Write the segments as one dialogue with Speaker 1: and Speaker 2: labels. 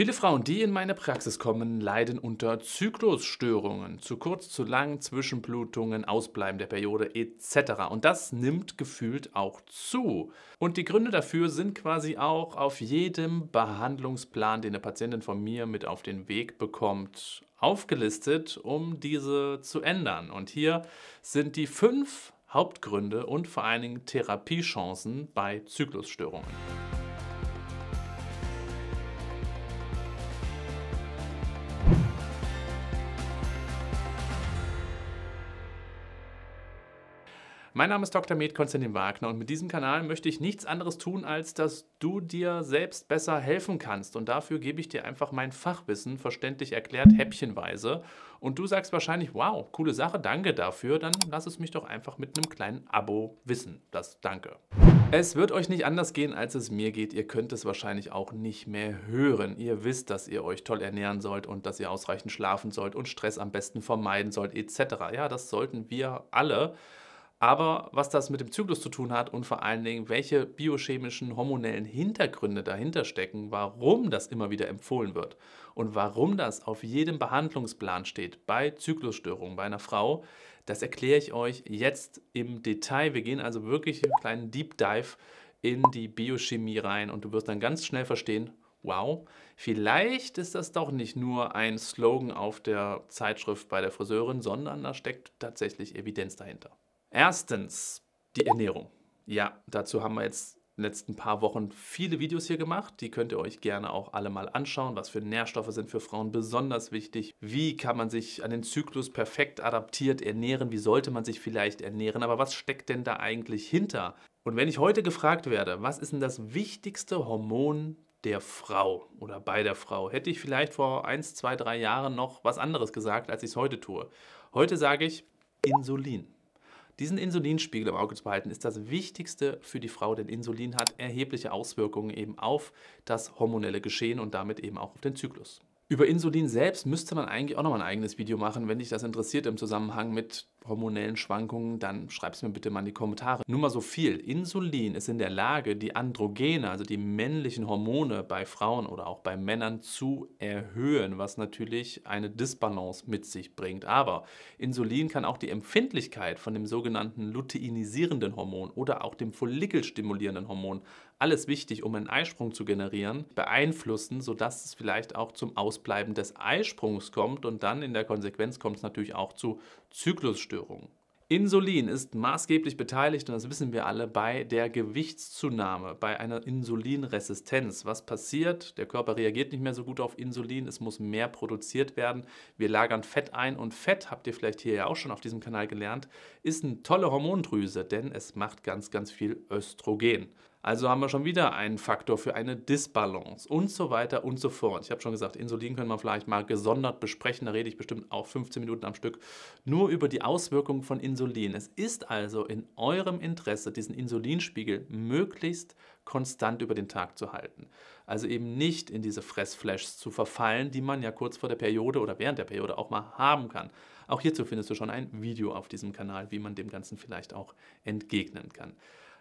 Speaker 1: Viele Frauen, die in meine Praxis kommen, leiden unter Zyklusstörungen, zu kurz, zu lang, Zwischenblutungen, Ausbleiben der Periode etc. Und das nimmt gefühlt auch zu. Und die Gründe dafür sind quasi auch auf jedem Behandlungsplan, den eine Patientin von mir mit auf den Weg bekommt, aufgelistet, um diese zu ändern. Und hier sind die fünf Hauptgründe und vor allen Dingen Therapiechancen bei Zyklusstörungen. Mein Name ist Dr. Med Konstantin Wagner und mit diesem Kanal möchte ich nichts anderes tun, als dass du dir selbst besser helfen kannst. Und dafür gebe ich dir einfach mein Fachwissen verständlich erklärt, häppchenweise. Und du sagst wahrscheinlich, wow, coole Sache, danke dafür. Dann lass es mich doch einfach mit einem kleinen Abo wissen. Das Danke. Es wird euch nicht anders gehen, als es mir geht. Ihr könnt es wahrscheinlich auch nicht mehr hören. Ihr wisst, dass ihr euch toll ernähren sollt und dass ihr ausreichend schlafen sollt und Stress am besten vermeiden sollt, etc. Ja, das sollten wir alle aber was das mit dem Zyklus zu tun hat und vor allen Dingen, welche biochemischen, hormonellen Hintergründe dahinter stecken, warum das immer wieder empfohlen wird und warum das auf jedem Behandlungsplan steht bei Zyklusstörungen bei einer Frau, das erkläre ich euch jetzt im Detail. Wir gehen also wirklich einen kleinen Deep Dive in die Biochemie rein und du wirst dann ganz schnell verstehen, wow, vielleicht ist das doch nicht nur ein Slogan auf der Zeitschrift bei der Friseurin, sondern da steckt tatsächlich Evidenz dahinter. Erstens die Ernährung. Ja, dazu haben wir jetzt in den letzten paar Wochen viele Videos hier gemacht. Die könnt ihr euch gerne auch alle mal anschauen. Was für Nährstoffe sind für Frauen besonders wichtig? Wie kann man sich an den Zyklus perfekt adaptiert ernähren? Wie sollte man sich vielleicht ernähren? Aber was steckt denn da eigentlich hinter? Und wenn ich heute gefragt werde, was ist denn das wichtigste Hormon der Frau oder bei der Frau, hätte ich vielleicht vor 1, 2, 3 Jahren noch was anderes gesagt, als ich es heute tue. Heute sage ich Insulin. Diesen Insulinspiegel im Auge zu behalten, ist das Wichtigste für die Frau, denn Insulin hat erhebliche Auswirkungen eben auf das hormonelle Geschehen und damit eben auch auf den Zyklus. Über Insulin selbst müsste man eigentlich auch nochmal ein eigenes Video machen, wenn dich das interessiert im Zusammenhang mit hormonellen Schwankungen, dann schreib es mir bitte mal in die Kommentare. Nur mal so viel. Insulin ist in der Lage, die Androgene, also die männlichen Hormone bei Frauen oder auch bei Männern zu erhöhen, was natürlich eine Disbalance mit sich bringt. Aber Insulin kann auch die Empfindlichkeit von dem sogenannten luteinisierenden Hormon oder auch dem follikelstimulierenden Hormon, alles wichtig, um einen Eisprung zu generieren, beeinflussen, sodass es vielleicht auch zum Ausbleiben des Eisprungs kommt und dann in der Konsequenz kommt es natürlich auch zu Zyklusstörungen. Insulin ist maßgeblich beteiligt, und das wissen wir alle, bei der Gewichtszunahme, bei einer Insulinresistenz. Was passiert? Der Körper reagiert nicht mehr so gut auf Insulin, es muss mehr produziert werden. Wir lagern Fett ein und Fett, habt ihr vielleicht hier ja auch schon auf diesem Kanal gelernt, ist eine tolle Hormondrüse, denn es macht ganz, ganz viel Östrogen. Also haben wir schon wieder einen Faktor für eine Disbalance und so weiter und so fort. Ich habe schon gesagt, Insulin können wir vielleicht mal gesondert besprechen. Da rede ich bestimmt auch 15 Minuten am Stück nur über die Auswirkungen von Insulin. Es ist also in eurem Interesse, diesen Insulinspiegel möglichst konstant über den Tag zu halten. Also eben nicht in diese Fressflashs zu verfallen, die man ja kurz vor der Periode oder während der Periode auch mal haben kann. Auch hierzu findest du schon ein Video auf diesem Kanal, wie man dem Ganzen vielleicht auch entgegnen kann.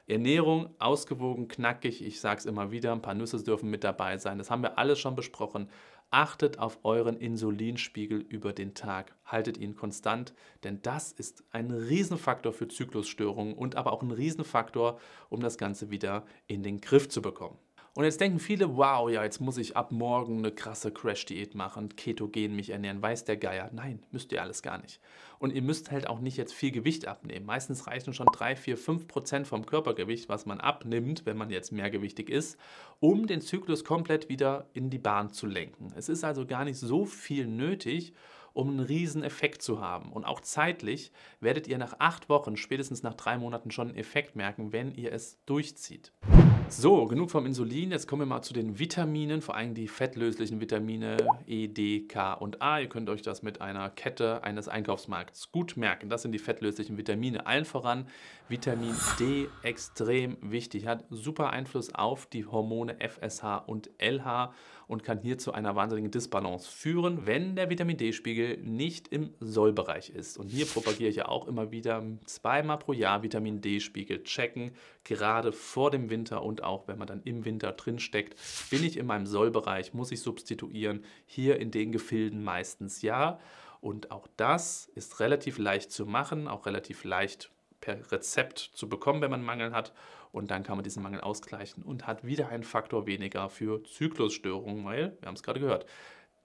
Speaker 1: Ernährung ausgewogen, knackig, ich sage es immer wieder, ein paar Nüsse dürfen mit dabei sein. Das haben wir alles schon besprochen. Achtet auf euren Insulinspiegel über den Tag. Haltet ihn konstant, denn das ist ein Riesenfaktor für Zyklusstörungen und aber auch ein Riesenfaktor, um das Ganze wieder in den Griff zu bekommen. Und jetzt denken viele, wow, ja, jetzt muss ich ab morgen eine krasse Crash-Diät machen, ketogen mich ernähren, weiß der Geier. Nein, müsst ihr alles gar nicht. Und ihr müsst halt auch nicht jetzt viel Gewicht abnehmen. Meistens reichen schon 3, 4, 5 Prozent vom Körpergewicht, was man abnimmt, wenn man jetzt mehrgewichtig ist, um den Zyklus komplett wieder in die Bahn zu lenken. Es ist also gar nicht so viel nötig um einen riesen Effekt zu haben. Und auch zeitlich werdet ihr nach acht Wochen, spätestens nach drei Monaten schon einen Effekt merken, wenn ihr es durchzieht. So, genug vom Insulin. Jetzt kommen wir mal zu den Vitaminen, vor allem die fettlöslichen Vitamine E, D, K und A. Ihr könnt euch das mit einer Kette eines Einkaufsmarkts gut merken. Das sind die fettlöslichen Vitamine. Allen voran Vitamin D extrem wichtig, hat super Einfluss auf die Hormone FSH und LH und kann hier zu einer wahnsinnigen Disbalance führen, wenn der Vitamin D-Spiegel nicht im Sollbereich ist. Und hier propagiere ich ja auch immer wieder zweimal pro Jahr Vitamin D-Spiegel checken, gerade vor dem Winter und auch wenn man dann im Winter drin steckt, bin ich in meinem Sollbereich, muss ich substituieren, hier in den Gefilden meistens ja. Und auch das ist relativ leicht zu machen, auch relativ leicht per Rezept zu bekommen, wenn man einen Mangel hat. Und dann kann man diesen Mangel ausgleichen und hat wieder einen Faktor weniger für Zyklusstörungen, weil, wir haben es gerade gehört,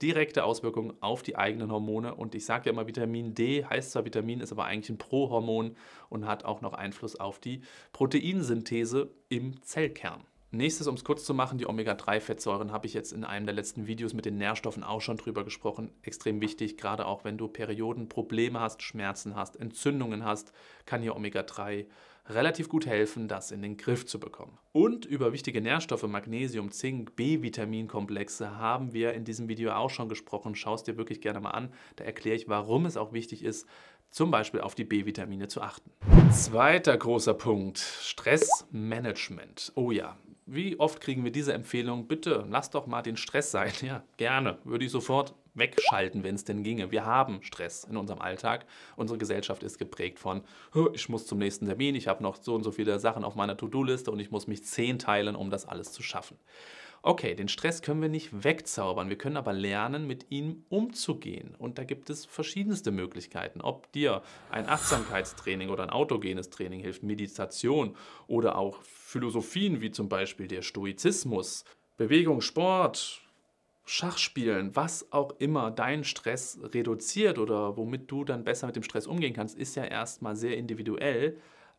Speaker 1: direkte Auswirkungen auf die eigenen Hormone. Und ich sage ja immer, Vitamin D heißt zwar Vitamin, ist aber eigentlich ein Prohormon und hat auch noch Einfluss auf die Proteinsynthese im Zellkern. Nächstes, um es kurz zu machen, die Omega-3-Fettsäuren habe ich jetzt in einem der letzten Videos mit den Nährstoffen auch schon drüber gesprochen. Extrem wichtig, gerade auch wenn du Periodenprobleme hast, Schmerzen hast, Entzündungen hast, kann hier Omega-3 relativ gut helfen, das in den Griff zu bekommen. Und über wichtige Nährstoffe, Magnesium, Zink, B-Vitaminkomplexe haben wir in diesem Video auch schon gesprochen. Schau es dir wirklich gerne mal an. Da erkläre ich, warum es auch wichtig ist, zum Beispiel auf die B-Vitamine zu achten. Zweiter großer Punkt, Stressmanagement. Oh ja, wie oft kriegen wir diese Empfehlung? Bitte, lass doch mal den Stress sein. Ja, gerne. Würde ich sofort wegschalten, wenn es denn ginge. Wir haben Stress in unserem Alltag. Unsere Gesellschaft ist geprägt von, ich muss zum nächsten Termin, ich habe noch so und so viele Sachen auf meiner To-Do-Liste und ich muss mich zehn teilen, um das alles zu schaffen. Okay, den Stress können wir nicht wegzaubern, wir können aber lernen, mit ihm umzugehen. Und da gibt es verschiedenste Möglichkeiten. Ob dir ein Achtsamkeitstraining oder ein autogenes Training hilft, Meditation oder auch Philosophien wie zum Beispiel der Stoizismus, Bewegung, Sport, Schachspielen, was auch immer deinen Stress reduziert oder womit du dann besser mit dem Stress umgehen kannst, ist ja erstmal sehr individuell.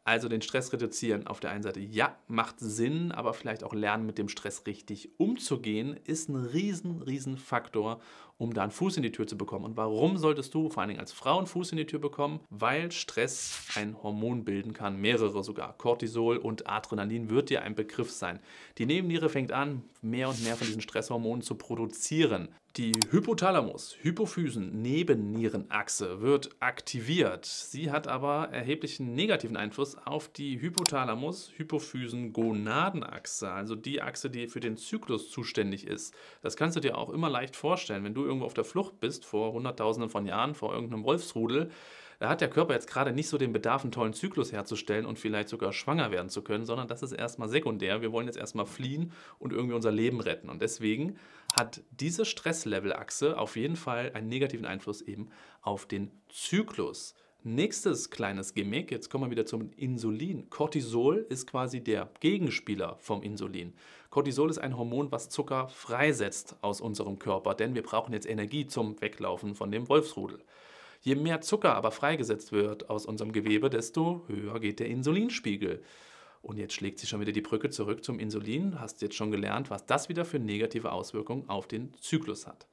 Speaker 1: Also den Stress reduzieren auf der einen Seite, ja, macht Sinn, aber vielleicht auch lernen, mit dem Stress richtig umzugehen, ist ein riesen, riesen Faktor um da einen Fuß in die Tür zu bekommen. Und warum solltest du vor allen Dingen als Frau einen Fuß in die Tür bekommen? Weil Stress ein Hormon bilden kann, mehrere sogar. Cortisol und Adrenalin wird dir ein Begriff sein. Die Nebenniere fängt an, mehr und mehr von diesen Stresshormonen zu produzieren. Die Hypothalamus, Hypophysen, Nebennierenachse wird aktiviert. Sie hat aber erheblichen negativen Einfluss auf die Hypothalamus, Hypophysen, Gonadenachse, also die Achse, die für den Zyklus zuständig ist. Das kannst du dir auch immer leicht vorstellen, wenn du irgendwo auf der Flucht bist, vor Hunderttausenden von Jahren, vor irgendeinem Wolfsrudel, da hat der Körper jetzt gerade nicht so den Bedarf, einen tollen Zyklus herzustellen und vielleicht sogar schwanger werden zu können, sondern das ist erstmal sekundär. Wir wollen jetzt erstmal fliehen und irgendwie unser Leben retten. Und deswegen hat diese Stresslevelachse auf jeden Fall einen negativen Einfluss eben auf den Zyklus. Nächstes kleines Gimmick, jetzt kommen wir wieder zum Insulin. Cortisol ist quasi der Gegenspieler vom Insulin. Cortisol ist ein Hormon, was Zucker freisetzt aus unserem Körper, denn wir brauchen jetzt Energie zum Weglaufen von dem Wolfsrudel. Je mehr Zucker aber freigesetzt wird aus unserem Gewebe, desto höher geht der Insulinspiegel. Und jetzt schlägt sich schon wieder die Brücke zurück zum Insulin. Hast jetzt schon gelernt, was das wieder für negative Auswirkungen auf den Zyklus hat.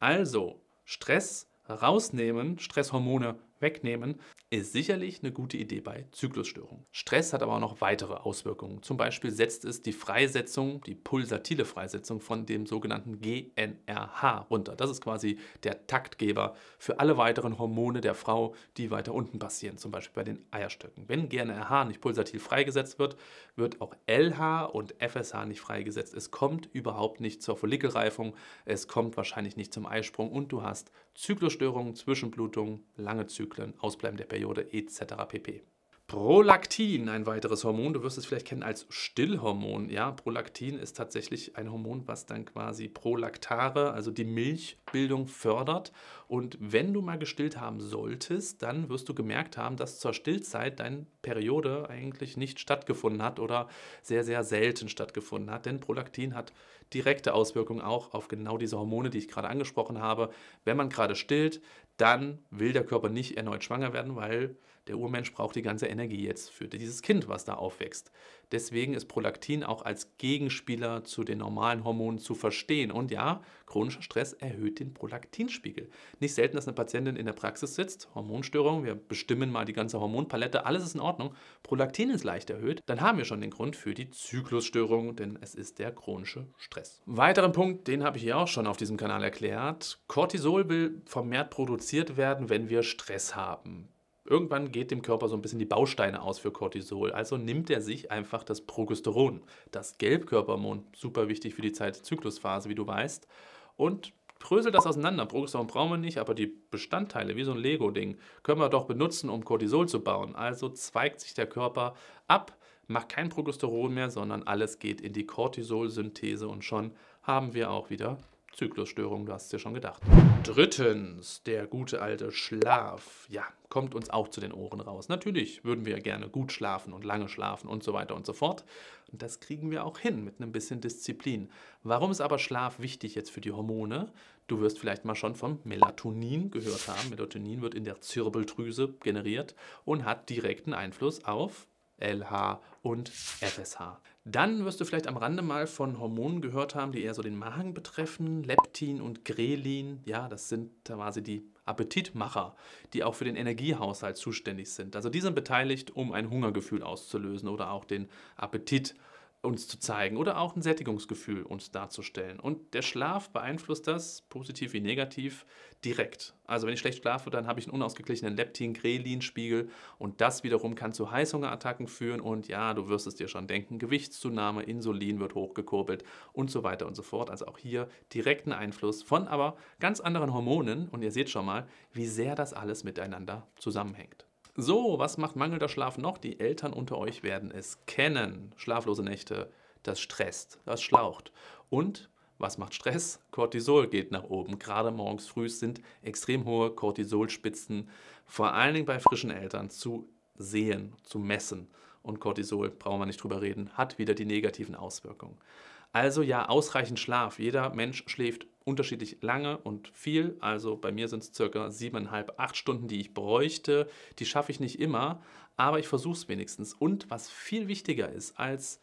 Speaker 1: Also, Stress rausnehmen, Stresshormone wegnehmen, ist sicherlich eine gute Idee bei Zyklusstörungen. Stress hat aber auch noch weitere Auswirkungen. Zum Beispiel setzt es die Freisetzung, die pulsatile Freisetzung von dem sogenannten GNRH runter. Das ist quasi der Taktgeber für alle weiteren Hormone der Frau, die weiter unten passieren, zum Beispiel bei den Eierstöcken. Wenn GNRH nicht pulsatil freigesetzt wird, wird auch LH und FSH nicht freigesetzt. Es kommt überhaupt nicht zur Follikelreifung, es kommt wahrscheinlich nicht zum Eisprung und du hast Zyklusstörungen, Zwischenblutungen, lange Zyklusstörungen. Zyklen, Ausbleiben der Periode etc. pp. Prolaktin, ein weiteres Hormon, du wirst es vielleicht kennen als Stillhormon. Ja, Prolaktin ist tatsächlich ein Hormon, was dann quasi Prolaktare, also die Milchbildung fördert. Und wenn du mal gestillt haben solltest, dann wirst du gemerkt haben, dass zur Stillzeit deine Periode eigentlich nicht stattgefunden hat oder sehr, sehr selten stattgefunden hat. Denn Prolaktin hat direkte Auswirkungen auch auf genau diese Hormone, die ich gerade angesprochen habe. Wenn man gerade stillt, dann will der Körper nicht erneut schwanger werden, weil der Urmensch braucht die ganze Energie jetzt für dieses Kind, was da aufwächst. Deswegen ist Prolaktin auch als Gegenspieler zu den normalen Hormonen zu verstehen. Und ja, chronischer Stress erhöht den Prolaktinspiegel. Nicht selten, dass eine Patientin in der Praxis sitzt, Hormonstörung, wir bestimmen mal die ganze Hormonpalette, alles ist in Ordnung, Prolaktin ist leicht erhöht, dann haben wir schon den Grund für die Zyklusstörung, denn es ist der chronische Stress. Weiteren Punkt, den habe ich hier auch schon auf diesem Kanal erklärt. Cortisol will vermehrt produziert werden, wenn wir Stress haben. Irgendwann geht dem Körper so ein bisschen die Bausteine aus für Cortisol, also nimmt er sich einfach das Progesteron, das Gelbkörpermond, super wichtig für die Zeitzyklusphase, wie du weißt, und bröselt das auseinander. Progesteron brauchen wir nicht, aber die Bestandteile, wie so ein Lego-Ding, können wir doch benutzen, um Cortisol zu bauen. Also zweigt sich der Körper ab, macht kein Progesteron mehr, sondern alles geht in die Cortisolsynthese und schon haben wir auch wieder Zyklusstörung, du hast es dir schon gedacht. Drittens, der gute alte Schlaf. Ja, kommt uns auch zu den Ohren raus. Natürlich würden wir gerne gut schlafen und lange schlafen und so weiter und so fort. Und das kriegen wir auch hin mit einem bisschen Disziplin. Warum ist aber Schlaf wichtig jetzt für die Hormone? Du wirst vielleicht mal schon vom Melatonin gehört haben. Melatonin wird in der Zirbeldrüse generiert und hat direkten Einfluss auf LH und FSH. Dann wirst du vielleicht am Rande mal von Hormonen gehört haben, die eher so den Magen betreffen. Leptin und Grelin, ja, das sind quasi die Appetitmacher, die auch für den Energiehaushalt zuständig sind. Also die sind beteiligt, um ein Hungergefühl auszulösen oder auch den Appetit auszulösen uns zu zeigen oder auch ein Sättigungsgefühl uns darzustellen. Und der Schlaf beeinflusst das, positiv wie negativ, direkt. Also wenn ich schlecht schlafe, dann habe ich einen unausgeglichenen Leptin-Grelin-Spiegel und das wiederum kann zu Heißhungerattacken führen und ja, du wirst es dir schon denken, Gewichtszunahme, Insulin wird hochgekurbelt und so weiter und so fort. Also auch hier direkten Einfluss von aber ganz anderen Hormonen und ihr seht schon mal, wie sehr das alles miteinander zusammenhängt. So, was macht mangelnder Schlaf noch? Die Eltern unter euch werden es kennen. Schlaflose Nächte, das stresst, das schlaucht. Und was macht Stress? Cortisol geht nach oben. Gerade morgens früh sind extrem hohe Cortisolspitzen, vor allen Dingen bei frischen Eltern, zu sehen, zu messen. Und Cortisol, brauchen wir nicht drüber reden, hat wieder die negativen Auswirkungen. Also ja, ausreichend Schlaf. Jeder Mensch schläft unterschiedlich lange und viel. Also bei mir sind es circa siebeneinhalb, acht Stunden, die ich bräuchte. Die schaffe ich nicht immer, aber ich versuche es wenigstens. Und was viel wichtiger ist, als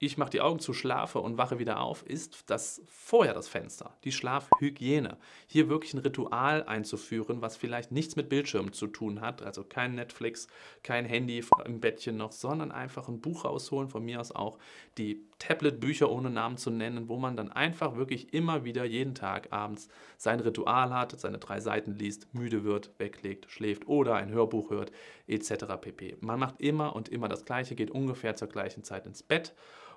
Speaker 1: ich mache die Augen zu, schlafe und wache wieder auf, ist das vorher das Fenster, die Schlafhygiene. Hier wirklich ein Ritual einzuführen, was vielleicht nichts mit Bildschirmen zu tun hat, also kein Netflix, kein Handy im Bettchen noch, sondern einfach ein Buch rausholen, von mir aus auch die Tablet-Bücher ohne Namen zu nennen, wo man dann einfach wirklich immer wieder jeden Tag abends sein Ritual hat, seine drei Seiten liest, müde wird, weglegt, schläft oder ein Hörbuch hört, etc. pp. Man macht immer und immer das Gleiche, geht ungefähr zur gleichen Zeit ins Bett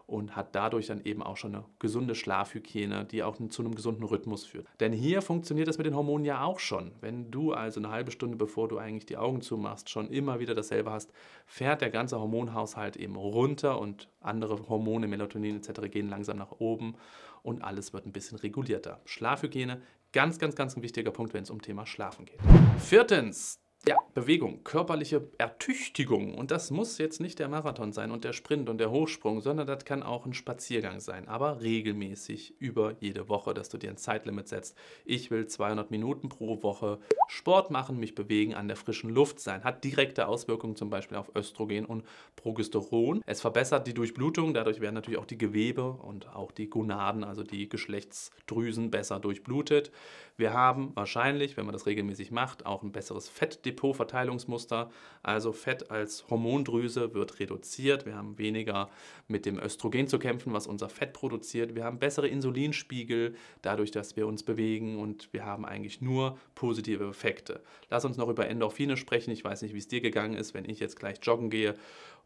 Speaker 1: und hat dadurch dann eben auch schon eine gesunde Schlafhygiene, die auch zu einem gesunden Rhythmus führt. Denn hier funktioniert das mit den Hormonen ja auch schon. Wenn du also eine halbe Stunde bevor du eigentlich die Augen zumachst, schon immer wieder dasselbe hast, fährt der ganze Hormonhaushalt eben runter und andere Hormone, Melatonin etc. gehen langsam nach oben und alles wird ein bisschen regulierter. Schlafhygiene, ganz, ganz, ganz ein wichtiger Punkt, wenn es um Thema Schlafen geht. Viertens, ja, Bewegung, körperliche Ertüchtigung. Und das muss jetzt nicht der Marathon sein und der Sprint und der Hochsprung, sondern das kann auch ein Spaziergang sein. Aber regelmäßig über jede Woche, dass du dir ein Zeitlimit setzt. Ich will 200 Minuten pro Woche Sport machen, mich bewegen, an der frischen Luft sein. Hat direkte Auswirkungen zum Beispiel auf Östrogen und Progesteron. Es verbessert die Durchblutung. Dadurch werden natürlich auch die Gewebe und auch die Gonaden, also die Geschlechtsdrüsen, besser durchblutet. Wir haben wahrscheinlich, wenn man das regelmäßig macht, auch ein besseres Fettdefizit. Depotverteilungsmuster. Also Fett als Hormondrüse wird reduziert. Wir haben weniger mit dem Östrogen zu kämpfen, was unser Fett produziert. Wir haben bessere Insulinspiegel dadurch, dass wir uns bewegen und wir haben eigentlich nur positive Effekte. Lass uns noch über Endorphine sprechen. Ich weiß nicht, wie es dir gegangen ist, wenn ich jetzt gleich joggen gehe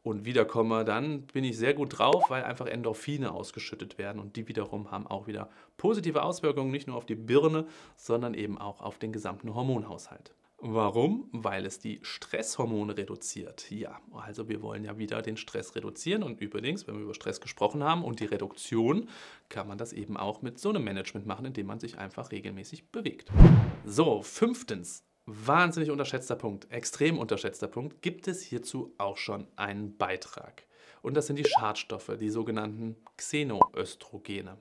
Speaker 1: und wiederkomme, dann bin ich sehr gut drauf, weil einfach Endorphine ausgeschüttet werden und die wiederum haben auch wieder positive Auswirkungen, nicht nur auf die Birne, sondern eben auch auf den gesamten Hormonhaushalt. Warum? Weil es die Stresshormone reduziert. Ja, also wir wollen ja wieder den Stress reduzieren und übrigens, wenn wir über Stress gesprochen haben und die Reduktion, kann man das eben auch mit so einem Management machen, indem man sich einfach regelmäßig bewegt. So, fünftens, wahnsinnig unterschätzter Punkt, extrem unterschätzter Punkt, gibt es hierzu auch schon einen Beitrag. Und das sind die Schadstoffe, die sogenannten Xenoöstrogene.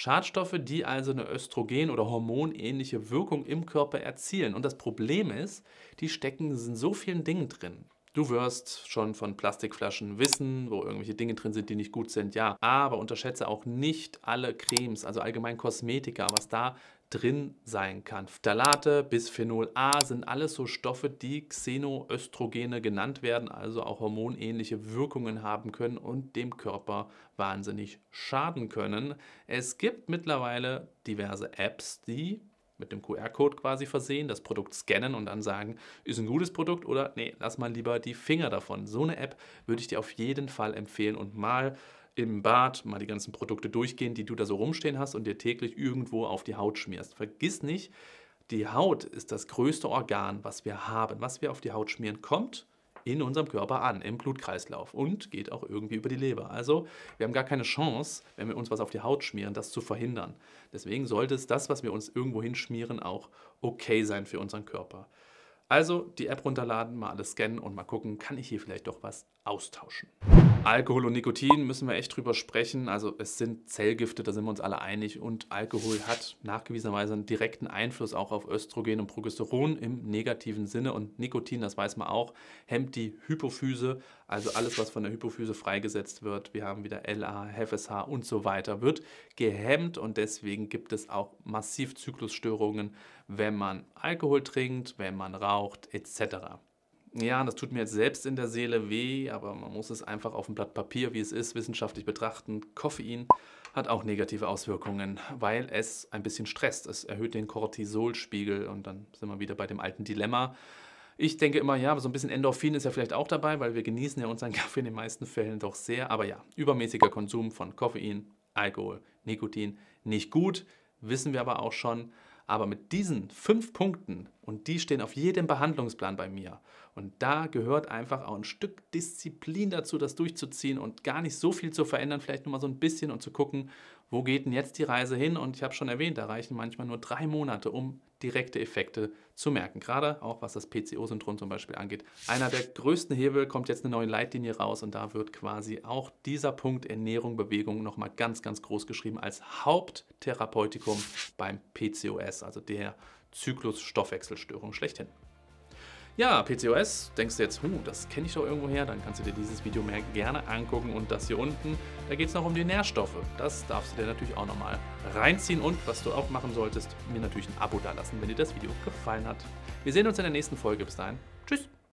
Speaker 1: Schadstoffe, die also eine Östrogen- oder hormonähnliche Wirkung im Körper erzielen. Und das Problem ist, die stecken in so vielen Dingen drin. Du wirst schon von Plastikflaschen wissen, wo irgendwelche Dinge drin sind, die nicht gut sind, ja. Aber unterschätze auch nicht alle Cremes, also allgemein Kosmetika, was da drin sein kann. Phthalate, bis Phenol A sind alles so Stoffe, die Xenoöstrogene genannt werden, also auch hormonähnliche Wirkungen haben können und dem Körper wahnsinnig schaden können. Es gibt mittlerweile diverse Apps, die mit dem QR-Code quasi versehen, das Produkt scannen und dann sagen, ist ein gutes Produkt oder nee, lass mal lieber die Finger davon. So eine App würde ich dir auf jeden Fall empfehlen und mal im Bad mal die ganzen Produkte durchgehen, die du da so rumstehen hast und dir täglich irgendwo auf die Haut schmierst. Vergiss nicht, die Haut ist das größte Organ, was wir haben. Was wir auf die Haut schmieren, kommt in unserem Körper an, im Blutkreislauf und geht auch irgendwie über die Leber. Also wir haben gar keine Chance, wenn wir uns was auf die Haut schmieren, das zu verhindern. Deswegen sollte es das, was wir uns irgendwo hinschmieren, auch okay sein für unseren Körper. Also die App runterladen, mal alles scannen und mal gucken, kann ich hier vielleicht doch was austauschen. Alkohol und Nikotin müssen wir echt drüber sprechen. Also es sind Zellgifte, da sind wir uns alle einig. Und Alkohol hat nachgewiesenerweise einen direkten Einfluss auch auf Östrogen und Progesteron im negativen Sinne. Und Nikotin, das weiß man auch, hemmt die Hypophyse, also alles, was von der Hypophyse freigesetzt wird, wir haben wieder LA, FSH und so weiter, wird gehemmt und deswegen gibt es auch massiv Zyklusstörungen, wenn man Alkohol trinkt, wenn man raucht etc. Ja, das tut mir jetzt selbst in der Seele weh, aber man muss es einfach auf dem Blatt Papier, wie es ist, wissenschaftlich betrachten. Koffein hat auch negative Auswirkungen, weil es ein bisschen stresst. Es erhöht den Cortisolspiegel und dann sind wir wieder bei dem alten Dilemma. Ich denke immer, ja, so ein bisschen Endorphin ist ja vielleicht auch dabei, weil wir genießen ja unseren Kaffee in den meisten Fällen doch sehr. Aber ja, übermäßiger Konsum von Koffein, Alkohol, Nikotin nicht gut, wissen wir aber auch schon. Aber mit diesen fünf Punkten, und die stehen auf jedem Behandlungsplan bei mir, und da gehört einfach auch ein Stück Disziplin dazu, das durchzuziehen und gar nicht so viel zu verändern, vielleicht nur mal so ein bisschen und zu gucken, wo geht denn jetzt die Reise hin? Und ich habe schon erwähnt, da reichen manchmal nur drei Monate, um direkte Effekte zu merken. Gerade auch was das PCO-Syndrom zum Beispiel angeht. Einer der größten Hebel kommt jetzt eine neue Leitlinie raus und da wird quasi auch dieser Punkt Ernährung, Bewegung nochmal ganz, ganz groß geschrieben als Haupttherapeutikum beim PCOS, also der Zyklusstoffwechselstörung schlechthin. Ja, PCOS, denkst du jetzt, huh, das kenne ich doch irgendwo her, dann kannst du dir dieses Video mehr gerne angucken und das hier unten, da geht es noch um die Nährstoffe. Das darfst du dir natürlich auch nochmal reinziehen und was du auch machen solltest, mir natürlich ein Abo dalassen, wenn dir das Video gefallen hat. Wir sehen uns in der nächsten Folge. Bis dahin. Tschüss.